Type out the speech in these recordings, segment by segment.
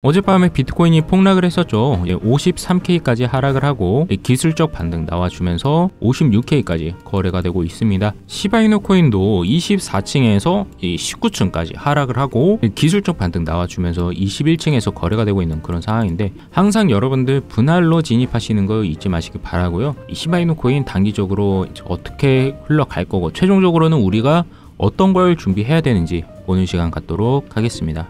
어젯밤에 비트코인이 폭락을 했었죠. 53K까지 예, 하락을 하고 기술적 반등 나와주면서 56K까지 거래가 되고 있습니다. 시바이노 코인도 24층에서 19층까지 하락을 하고 기술적 반등 나와주면서 21층에서 거래가 되고 있는 그런 상황인데 항상 여러분들 분할로 진입하시는 거 잊지 마시기 바라고요. 시바이노 코인 단기적으로 어떻게 흘러갈 거고 최종적으로는 우리가 어떤 걸 준비해야 되는지 오는 시간 갖도록 하겠습니다.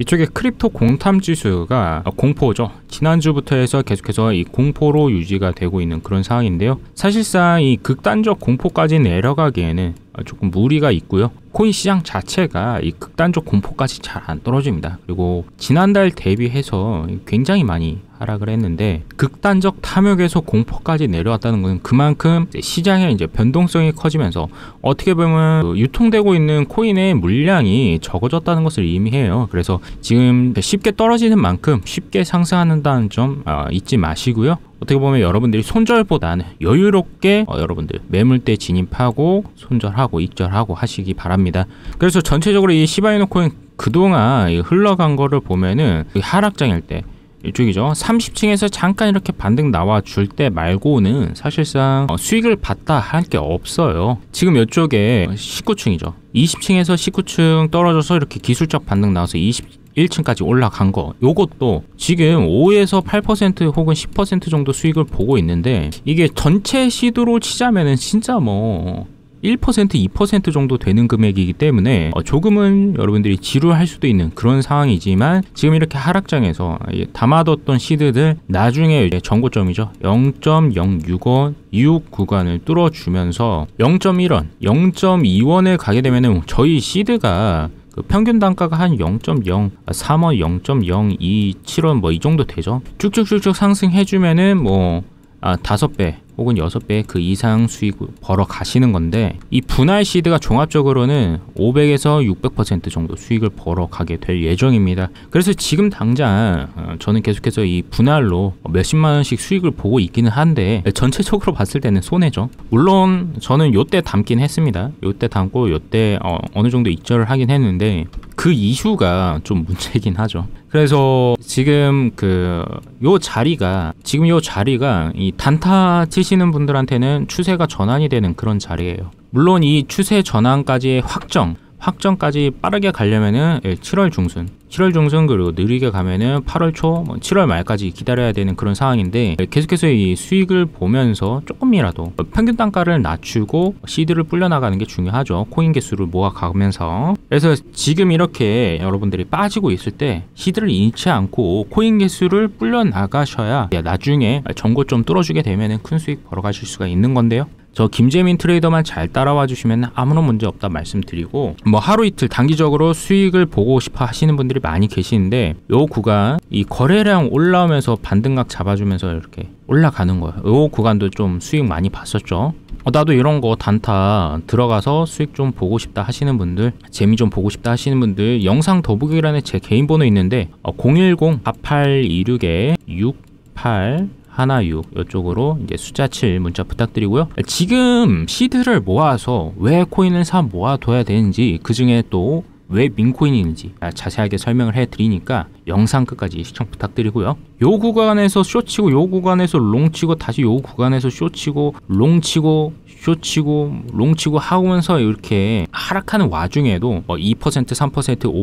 이쪽에 크립토 공탐 지수가 공포죠. 지난주부터 해서 계속해서 이 공포로 유지가 되고 있는 그런 상황인데요. 사실상 이 극단적 공포까지 내려가기에는 조금 무리가 있고요. 코인 시장 자체가 이 극단적 공포까지 잘 안 떨어집니다. 그리고 지난달 대비해서 굉장히 많이 하락을 했는데 극단적 탐욕에서 공포까지 내려왔다는 것은 그만큼 시장의 이제 변동성이 커지면서 어떻게 보면 그 유통되고 있는 코인의 물량이 적어졌다는 것을 의미해요. 그래서 지금 쉽게 떨어지는 만큼 쉽게 상승하는 한다는 점 어, 잊지 마시고요. 어떻게 보면 여러분들이 손절보다는 여유롭게 어, 여러분들 매물대 진입하고 손절하고 입절하고 하시기 바랍니다. 그래서 전체적으로 이 시바이노코인 그동안 이 흘러간 거를 보면은 그 하락장일 때 이쪽이죠 30층에서 잠깐 이렇게 반등 나와 줄 때 말고는 사실상 어, 수익을 봤다 할 게 없어요 지금 이쪽에 19층이죠 20층에서 19층 떨어져서 이렇게 기술적 반등 나와서 20 1층까지 올라간 거 요것도 지금 5에서 8% 혹은 10% 정도 수익을 보고 있는데 이게 전체 시도로 치자면은 진짜 뭐1% 2% 정도 되는 금액이기 때문에 어, 조금은 여러분들이 지루할 수도 있는 그런 상황이지만 지금 이렇게 하락장에서 담아뒀던 시드들 나중에 이제 정고점이죠 0 0 6원 이웃 구간을 뚫어주면서 0.1원 0.2원을 가게 되면은 저희 시드가 그 평균 단가가 한 0.03원, 0.027원 뭐 이 정도 되죠. 쭉쭉쭉쭉 상승해주면은 뭐 아, 5배 혹은 6배 그 이상 수익을 벌어 가시는 건데 이 분할 시드가 종합적으로는 500에서 600% 정도 수익을 벌어 가게 될 예정입니다. 그래서 지금 당장 어, 저는 계속해서 이 분할로 몇십만 원씩 수익을 보고 있기는 한데 전체적으로 봤을 때는 손해죠. 물론 저는 요때 담긴 했습니다. 요때 담고 요때 어, 어느 정도 익절을 하긴 했는데 그 이슈가 좀 문제긴 하죠. 그래서 지금 그 요 자리가 지금 요 자리가 이 단타 치시는 분들한테는 추세가 전환이 되는 그런 자리예요. 물론 이 추세 전환까지의 확정 확정까지 빠르게 가려면은 7월 예, 중순 7월 중순 그리고 느리게 가면은 8월 초, 7월 뭐 말까지 기다려야 되는 그런 상황인데 예, 계속해서 이 수익을 보면서 조금이라도 평균 단가를 낮추고 시드를 불려나가는 게 중요하죠. 코인 개수를 모아가면서 그래서 지금 이렇게 여러분들이 빠지고 있을 때 시드를 잃지 않고 코인 개수를 불려나가셔야 예, 나중에 전고 좀 뚫어주게 되면은 큰 수익 벌어가실 수가 있는 건데요. 저 김재민 트레이더만 잘 따라와 주시면 아무런 문제 없다 말씀드리고 뭐 하루 이틀 단기적으로 수익을 보고 싶어 하시는 분들이 많이 계시는데 요 구간 이 거래량 올라오면서 반등각 잡아주면서 이렇게 올라가는 거예요 요 구간도 좀 수익 많이 봤었죠 어, 나도 이런 거 단타 들어가서 수익 좀 보고 싶다 하시는 분들 재미 좀 보고 싶다 하시는 분들 영상 더보기란에 제 개인 번호 있는데 어, 010-4826-68 하나 6 이쪽으로 이제 숫자 7 문자 부탁드리고요. 지금 시드를 모아서 왜 코인을 사 모아둬야 되는지 그 중에 또 왜 민코인인지 아, 자세하게 설명을 해드리니까 영상 끝까지 시청 부탁드리고요. 요 구간에서 쇼치고 요 구간에서 롱치고 다시 요 구간에서 쇼치고 롱치고 쇼치고 롱치고 하면서 이렇게 하락하는 와중에도 뭐 2%, 3%,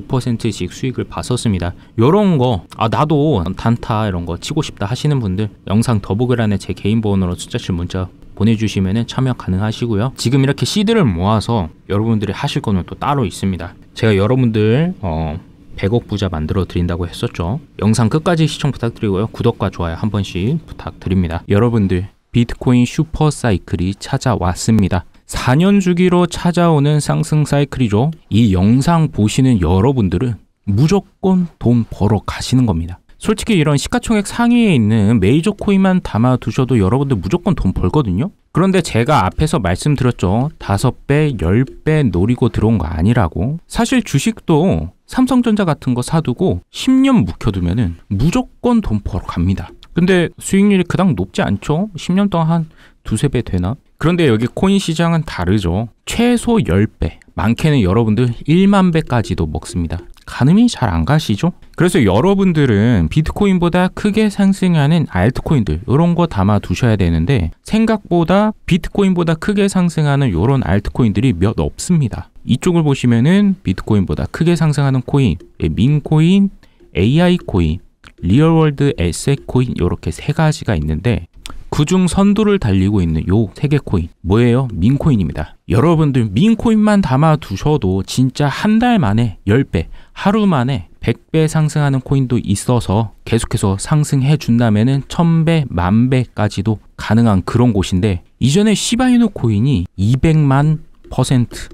5%씩 수익을 봤었습니다. 이런 거 아 나도 단타 이런 거 치고 싶다 하시는 분들 영상 더보기란에 제 개인 번호로 숫자실 문자 보내주시면 참여 가능하시고요. 지금 이렇게 시드를 모아서 여러분들이 하실 거는 또 따로 있습니다. 제가 여러분들 어 100억 부자 만들어 드린다고 했었죠. 영상 끝까지 시청 부탁드리고요. 구독과 좋아요 한 번씩 부탁드립니다. 여러분들 비트코인 슈퍼 사이클이 찾아왔습니다. 4년 주기로 찾아오는 상승 사이클이죠. 이 영상 보시는 여러분들은 무조건 돈 벌어 가시는 겁니다. 솔직히 이런 시가총액 상위에 있는 메이저 코인만 담아두셔도 여러분들 무조건 돈 벌거든요. 그런데 제가 앞에서 말씀드렸죠. 5배, 10배 노리고 들어온 거 아니라고. 사실 주식도 삼성전자 같은 거 사두고 10년 묵혀두면 무조건 돈 벌어 갑니다. 근데 수익률이 그닥 높지 않죠? 10년 동안 한 두세 배 되나? 그런데 여기 코인 시장은 다르죠. 최소 10배, 많게는 여러분들 1만 배까지도 먹습니다. 가늠이 잘 안 가시죠? 그래서 여러분들은 비트코인보다 크게 상승하는 알트코인들 이런 거 담아 두셔야 되는데 생각보다 비트코인보다 크게 상승하는 이런 알트코인들이 몇 없습니다. 이쪽을 보시면은 비트코인보다 크게 상승하는 코인, 예, 민코인, AI 코인 리얼월드 에세 코인 이렇게 세 가지가 있는데 그 중 선두를 달리고 있는 요세개 코인 뭐예요? 민코인입니다. 여러분들 민코인만 담아두셔도 진짜 한 달 만에 10배, 하루 만에 100배 상승하는 코인도 있어서 계속해서 상승해 준다면은 1000배, 만배까지도 가능한 그런 곳인데 이전에 시바이노 코인이 200만 퍼센트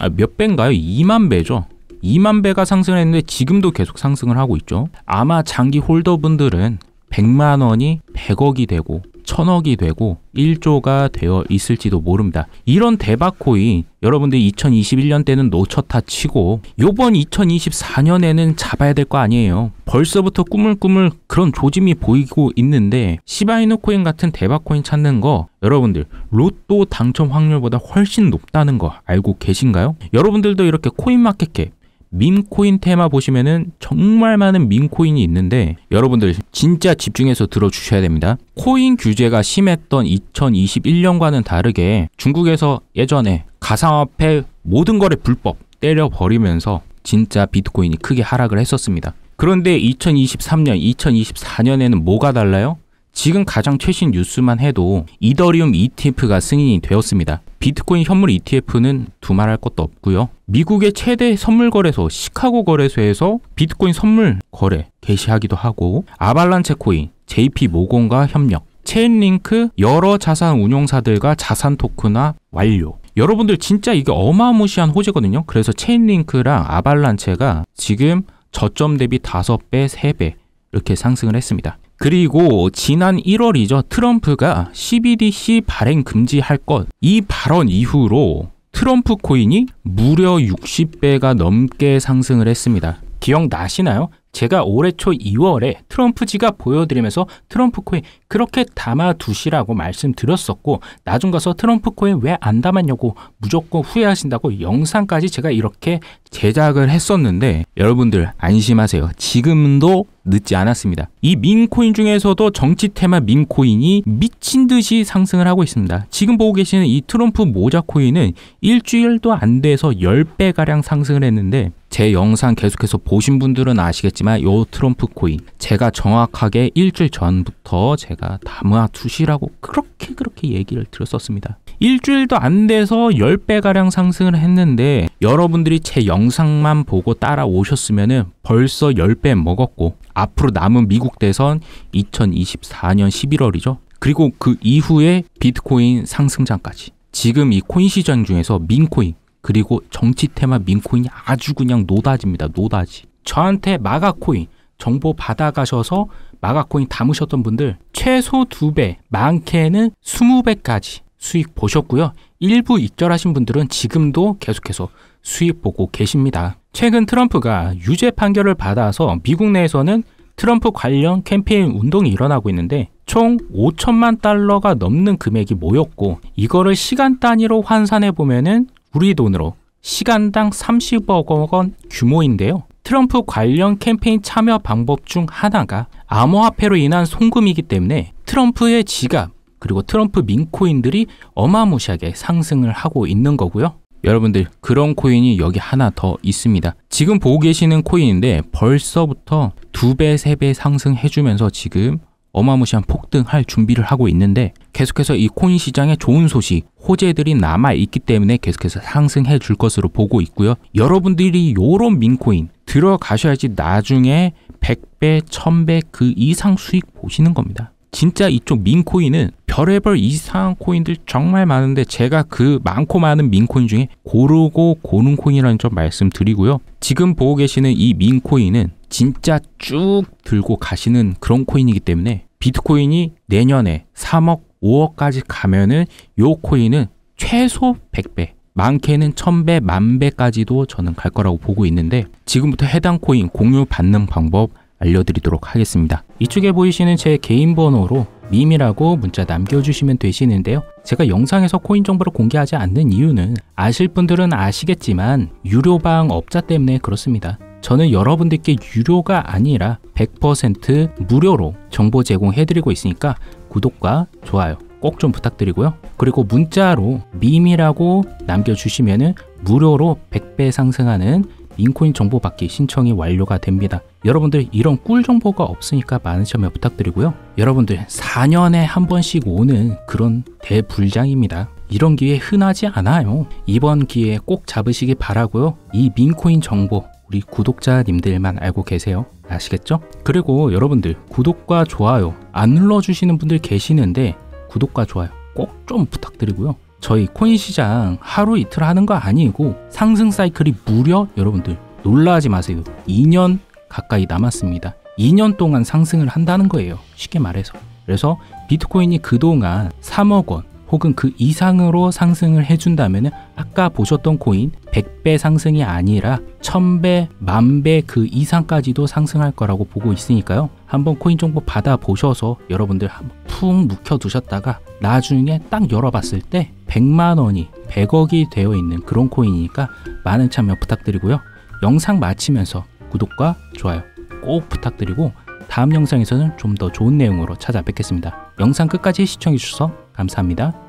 아, 몇 배인가요? 2만 배죠. 2만 배가 상승했는데 지금도 계속 상승을 하고 있죠. 아마 장기 홀더분들은 100만 원이 100억이 되고 1000억이 되고 1조가 되어 있을지도 모릅니다. 이런 대박 코인 여러분들 2021년 때는 놓쳤다 치고 요번 2024년에는 잡아야 될 거 아니에요. 벌써부터 꾸물꾸물 그런 조짐이 보이고 있는데 시바이노 코인 같은 대박 코인 찾는 거 여러분들 로또 당첨 확률보다 훨씬 높다는 거 알고 계신가요? 여러분들도 이렇게 코인 마켓캡 민코인 테마 보시면은 정말 많은 민코인이 있는데 여러분들 진짜 집중해서 들어주셔야 됩니다. 코인 규제가 심했던 2021년과는 다르게 중국에서 예전에 가상화폐 모든 거래 불법 때려버리면서 진짜 비트코인이 크게 하락을 했었습니다. 그런데 2023년, 2024년에는 뭐가 달라요? 지금 가장 최신 뉴스만 해도 이더리움 ETF가 승인이 되었습니다. 비트코인 현물 ETF는 두말할 것도 없고요. 미국의 최대 선물 거래소 시카고 거래소에서 비트코인 선물 거래 개시하기도 하고 아발란체 코인, JP 모건과 협력, 체인링크 여러 자산 운용사들과 자산 토크나 완료. 여러분들 진짜 이게 어마무시한 호재거든요. 그래서 체인링크랑 아발란체가 지금 저점 대비 5배, 3배 이렇게 상승을 했습니다. 그리고 지난 1월이죠. 트럼프가 CBDC 발행 금지할 것 이 발언 이후로 트럼프 코인이 무려 60배가 넘게 상승을 했습니다. 기억나시나요? 제가 올해 초 2월에 트럼프지가 보여드리면서 트럼프 코인 그렇게 담아두시라고 말씀드렸었고 나중 가서 트럼프 코인 왜 안 담았냐고 무조건 후회하신다고 영상까지 제가 이렇게 제작을 했었는데 여러분들 안심하세요. 지금도 늦지 않았습니다. 이 민코인 중에서도 정치 테마 민코인이 미친 듯이 상승을 하고 있습니다. 지금 보고 계시는 이 트럼프 모자 코인은 일주일도 안 돼서 10배가량 상승을 했는데 제 영상 계속해서 보신 분들은 아시겠지만 요 트럼프 코인 제가 정확하게 일주일 전부터 제가 담화 두시라고 그렇게 그렇게 얘기를 들었었습니다 일주일도 안 돼서 10배가량 상승을 했는데 여러분들이 제 영상만 보고 따라오셨으면 벌써 10배 먹었고 앞으로 남은 미국 대선 2024년 11월이죠. 그리고 그 이후에 비트코인 상승장까지. 지금 이 코인 시장 중에서 민코인 그리고 정치 테마 민코인이 아주 그냥 노다지입니다. 노다지. 저한테 마가코인 정보 받아가셔서 마가코인 담으셨던 분들 최소 2배, 많게는 20배까지 수익 보셨고요. 일부 익절하신 분들은 지금도 계속해서 수익 보고 계십니다. 최근 트럼프가 유죄 판결을 받아서 미국 내에서는 트럼프 관련 캠페인 운동이 일어나고 있는데 총 5천만 달러가 넘는 금액이 모였고 이거를 시간 단위로 환산해 보면은 우리 돈으로 시간당 30억 원 규모인데요. 트럼프 관련 캠페인 참여 방법 중 하나가 암호화폐로 인한 송금이기 때문에 트럼프의 지갑 그리고 트럼프 민코인들이 어마무시하게 상승을 하고 있는 거고요. 여러분들 그런 코인이 여기 하나 더 있습니다. 지금 보고 계시는 코인인데 벌써부터 두 배, 세 배 상승해주면서 지금 어마무시한 폭등할 준비를 하고 있는데 계속해서 이 코인 시장에 좋은 소식, 호재들이 남아있기 때문에 계속해서 상승해 줄 것으로 보고 있고요. 여러분들이 요런 민코인 들어가셔야지 나중에 100배, 1000배 그 이상 수익 보시는 겁니다. 진짜 이쪽 민코인은 별의별 이상한 코인들 정말 많은데 제가 그 많고 많은 민코인 중에 고르고 고는 코인이라는 점 말씀드리고요. 지금 보고 계시는 이 민코인은 진짜 쭉 들고 가시는 그런 코인이기 때문에 비트코인이 내년에 3억, 5억까지 가면은 요 코인은 최소 100배, 많게는 1000배, 만배까지도 저는 갈 거라고 보고 있는데 지금부터 해당 코인 공유 받는 방법 알려드리도록 하겠습니다. 이쪽에 보이시는 제 개인 번호로 님이라고 문자 남겨주시면 되시는데요. 제가 영상에서 코인 정보를 공개하지 않는 이유는 아실 분들은 아시겠지만 유료방 업자 때문에 그렇습니다. 저는 여러분들께 유료가 아니라 100% 무료로 정보 제공해드리고 있으니까 구독과 좋아요 꼭 좀 부탁드리고요. 그리고 문자로 밈이라고 남겨주시면 무료로 100배 상승하는 인코인 정보 받기 신청이 완료가 됩니다. 여러분들 이런 꿀 정보가 없으니까 많은 참여 부탁드리고요. 여러분들 4년에 한 번씩 오는 그런 대불장입니다. 이런 기회 흔하지 않아요. 이번 기회에 꼭 잡으시기 바라고요. 이 민코인 정보 우리 구독자님들만 알고 계세요. 아시겠죠? 그리고 여러분들 구독과 좋아요 안 눌러주시는 분들 계시는데 구독과 좋아요 꼭 좀 부탁드리고요. 저희 코인 시장 하루 이틀 하는 거 아니고 상승 사이클이 무려 여러분들 놀라지 마세요. 2년 가까이 남았습니다. 2년 동안 상승을 한다는 거예요. 쉽게 말해서. 그래서 비트코인이 그동안 3억 원 혹은 그 이상으로 상승을 해준다면 아까 보셨던 코인 100배 상승이 아니라 1000배, 1 0배그 이상까지도 상승할 거라고 보고 있으니까요. 한번 코인 정보 받아보셔서 여러분들 한번 푹 묵혀두셨다가 나중에 딱 열어봤을 때 100만 원이 100억이 되어 있는 그런 코인이니까 많은 참여 부탁드리고요. 영상 마치면서 구독과 좋아요 꼭 부탁드리고 다음 영상에서는 좀 더 좋은 내용으로 찾아뵙겠습니다. 영상 끝까지 시청해주셔서 감사합니다.